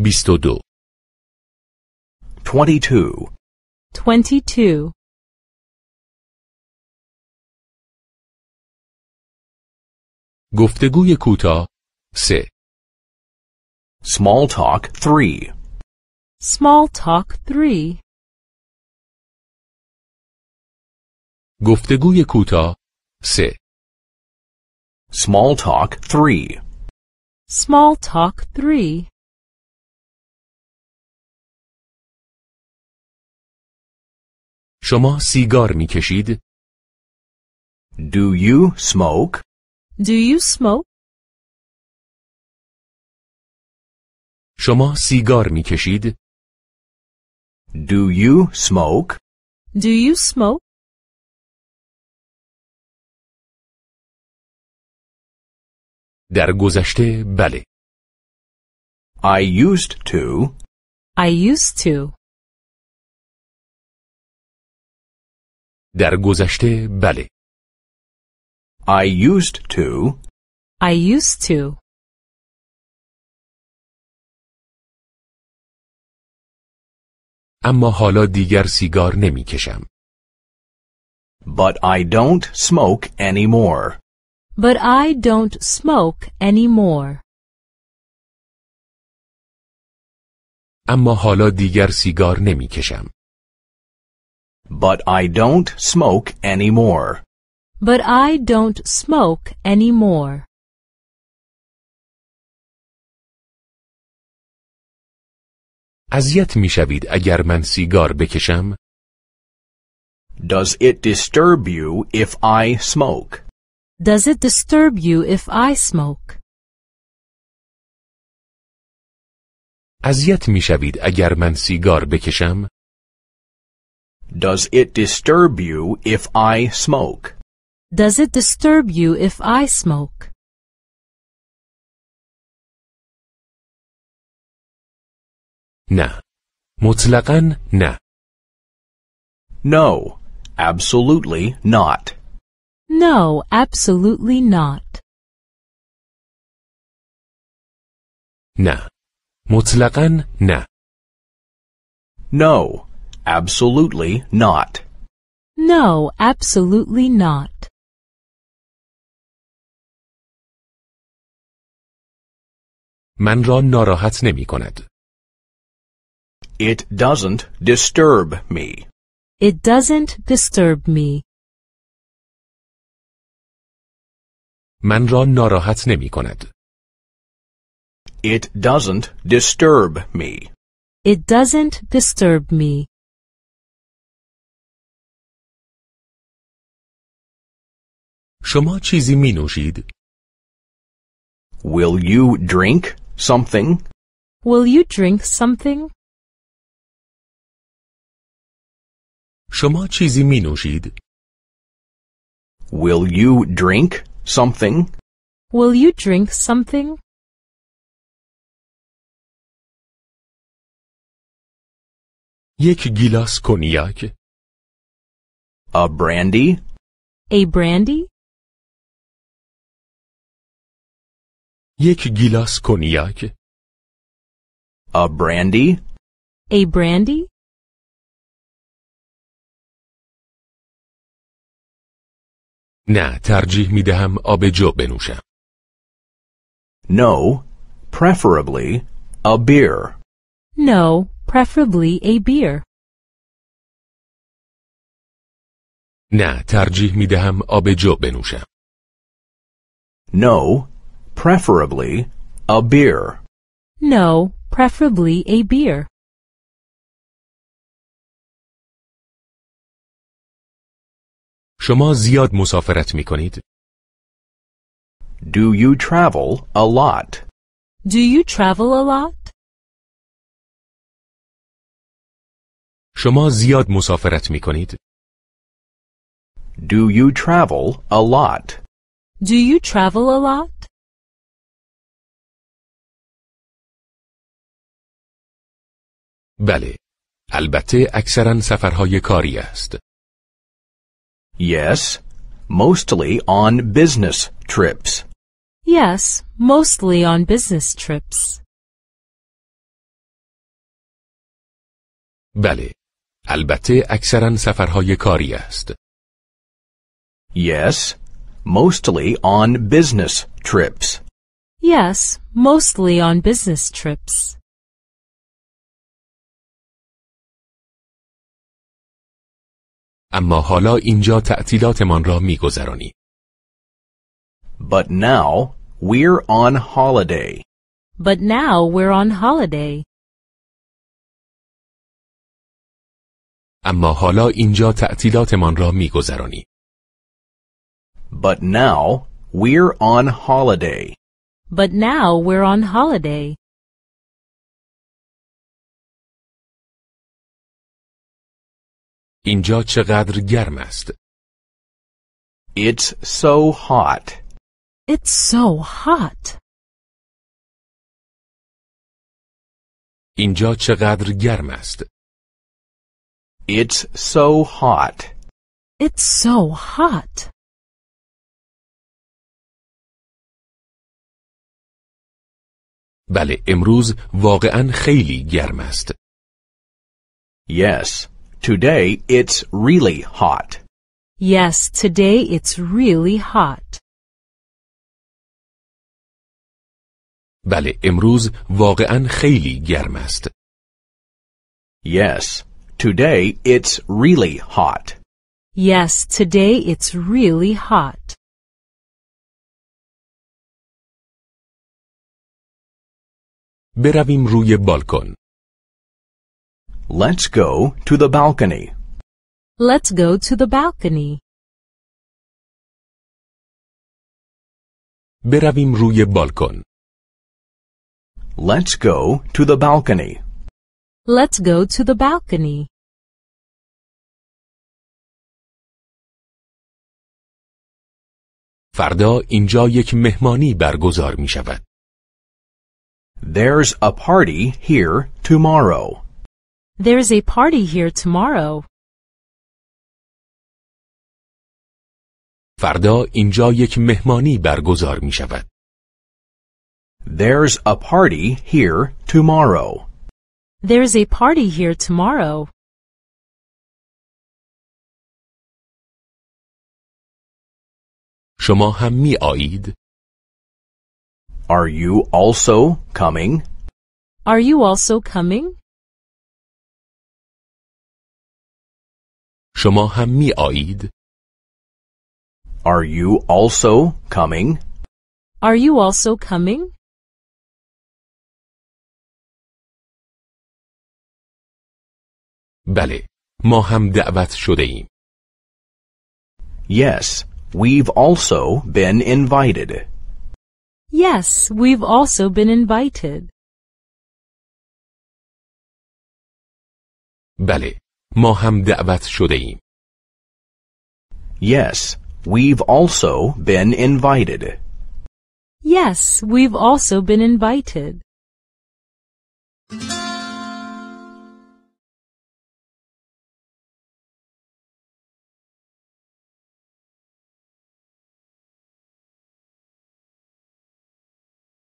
22 22 22 گفتگوی کوتاه 3 Small Talk 3 Small Talk 3 گفتگوی کوتاه 3 Small Talk 3 Small Talk 3 شما سیگار میکشید؟ Do you smoke? Do you smoke? شما سیگار میکشید؟ Do you smoke? Do you smoke? در گذشته بله. I used to. I used to. در گذشته بله. I used to. I used to. اما حالا دیگر سیگار نمی کشم. But I don't smoke anymore. But I don't smoke anymore. اما حالا دیگر سیگار نمی کشم. But I don't smoke anymore. But I don't smoke anymore. اذیت می شوید اگر من سیگار بکشم؟ Does it disturb you if I smoke? Does it disturb you if I smoke? اذیت می اگر من سیگار بکشم؟ does it disturb you if I smoke? Does it disturb you if I smoke? نه. مطلقاً نه. No, absolutely not. No, absolutely not. نه. مطلقاً نه. No, Absolutely not. No, absolutely not. من را ناراحت نمی کند. It doesn't disturb me. It doesn't disturb me. من را ناراحت نمی کند. It doesn't disturb me. It doesn't disturb me. شما چیزی می نوشید؟ Will you drink something? Will you drink something? شما چیزی می نوشید؟ Will you drink something? Will you drink something? یک گیلاس کنیاک. A brandy? A brandy? یک گیلاس کنیاک A brandy? A brandy? نه ترجیح می دهم آب جو بنوشم. No, preferably a beer. No, preferably a beer. نه ترجیح می دهم آب جو بنوشم. No, preferably a beer. No, preferably a beer. شما زیاد مسافرت می کنید؟ Do you travel a lot? Do you travel a lot? شما زیاد مسافرت می کنید؟ Do you travel a lot? Do you travel a lot? بله، البته اکثرا سفرهای کاری است. Yes, mostly on business trips. Yes, mostly on business trips. بله، البته اکثرا سفرهای کاری است. Yes, mostly on business trips. Yes, mostly on business trips. اما حالا اینجا تعطیلاتمان را میگذرانی But now we're on holiday. But now we're on holiday. اما حالا اینجا تعطیلاتمان را میگذرانیم. But now we're on holiday. But now we're on holiday. اینجا چقدر گرم است. It's so hot. It's so hot. اینجا چقدر گرم است. It's so hot. It's so hot. بله امروز واقعا خیلی گرم است. Yes, Today it's really hot. Yes, today it's really hot. بله امروز واقعا خیلی گرم است. Yes, today it's really hot. Yes, today it's really hot. برویم روی بالکن. Let's go to the balcony. Let's go to the balcony. Beravim ruye balkon. Let's go to the balcony. Let's go to the balcony. فردا اینجا یک مهمانی برگزار می شود. There's a party here tomorrow. There's a party here tomorrow. فردا اینجا یک مهمانی برگزار می شود. There's a party here tomorrow. There's a party here tomorrow. شما هم می آیید؟ Are you also coming? Are you also coming? شما هم می آیید؟ Are you also coming? Are you also coming? بله، ما هم دعوت شده ایم. Yes, we've also been invited. Yes, we've also been invited. بله، ما هم دعوت شده ایم. Yes, we've also been invited. Yes, we've also been invited.